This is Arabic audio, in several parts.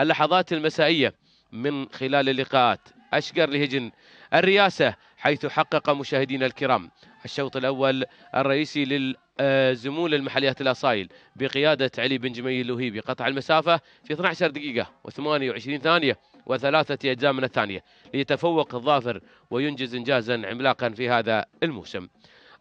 اللحظات المسائية من خلال اللقاءات أشقر لهجن الرياسة حيث حقق مشاهدينا الكرام الشوط الأول الرئيسي لل زمول المحليات الأصايل بقيادة علي بن جميل اللوهيبي قطع المسافة في 12 دقيقة و28 ثانية وثلاثة أجزاء من الثانية ليتفوق الظافر وينجز إنجازا عملاقا في هذا الموسم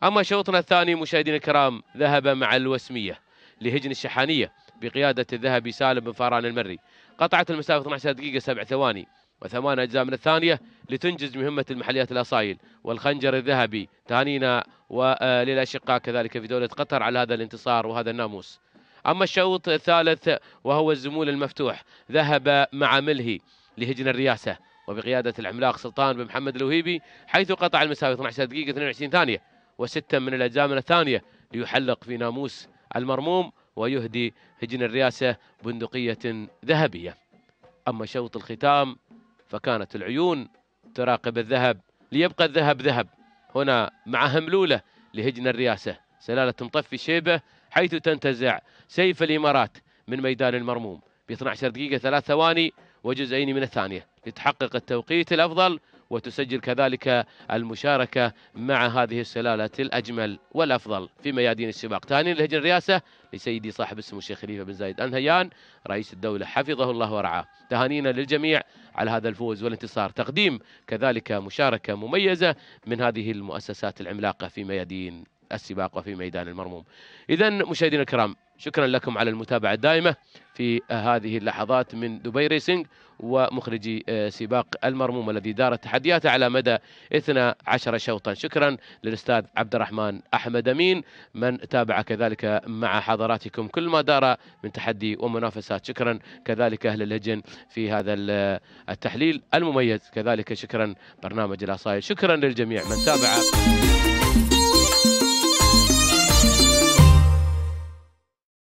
أما شوطنا الثاني مشاهدينا الكرام ذهب مع الوسمية لهجن الشحانية بقيادة الذهبي سالم بن فاران المري قطعت المسافة 12 دقيقة 7 ثواني وثمان أجزاء من الثانية لتنجز مهمة المحليات الأصايل والخنجر الذهبي تهانينا وللأشقاء آه، كذلك في دولة قطر على هذا الانتصار وهذا الناموس أما الشوط الثالث وهو الزمول المفتوح ذهب مع ملهي لهجن الرياسة وبقيادة العملاق سلطان بن محمد الوهيبي حيث قطع المسافة 12 دقيقة 22 ثانية وستة من الأجزاء من الثانية ليحلق في ناموس المرموم ويهدي هجن الرياسة بندقية ذهبية أما شوط الختام فكانت العيون تراقب الذهب ليبقى الذهب ذهب هنا مع هملولة لهجن الرياسة سلالة مطفي شيبة حيث تنتزع سيف الإمارات من ميدان المرموم ب 12 دقيقة ثلاث ثواني وجزئين من الثانية لتحقق التوقيت الأفضل وتسجل كذلك المشاركة مع هذه السلالة الأجمل والأفضل في ميادين السباق تاني لهج الرئاسة لسيدي صاحب السمو الشيخ خليفة بن زايد أنهيان رئيس الدولة حفظه الله ورعاه تهانينا للجميع على هذا الفوز والانتصار تقديم كذلك مشاركة مميزة من هذه المؤسسات العملاقة في ميادين السباق وفي ميدان المرموم إذا مشاهدينا الكرام شكرا لكم على المتابعة الدائمة في هذه اللحظات من دبي ريسنج ومخرجي آه، سباق المرموم الذي دار تحدياته على مدى 12 شوطا شكرا للأستاذ عبد الرحمن أحمد أمين من تابع كذلك مع حضراتكم كل ما دار من تحدي ومنافسات شكرا كذلك أهل اللجن في هذا آه، التحليل المميز كذلك شكرا برنامج الأصائل شكرا للجميع من تابع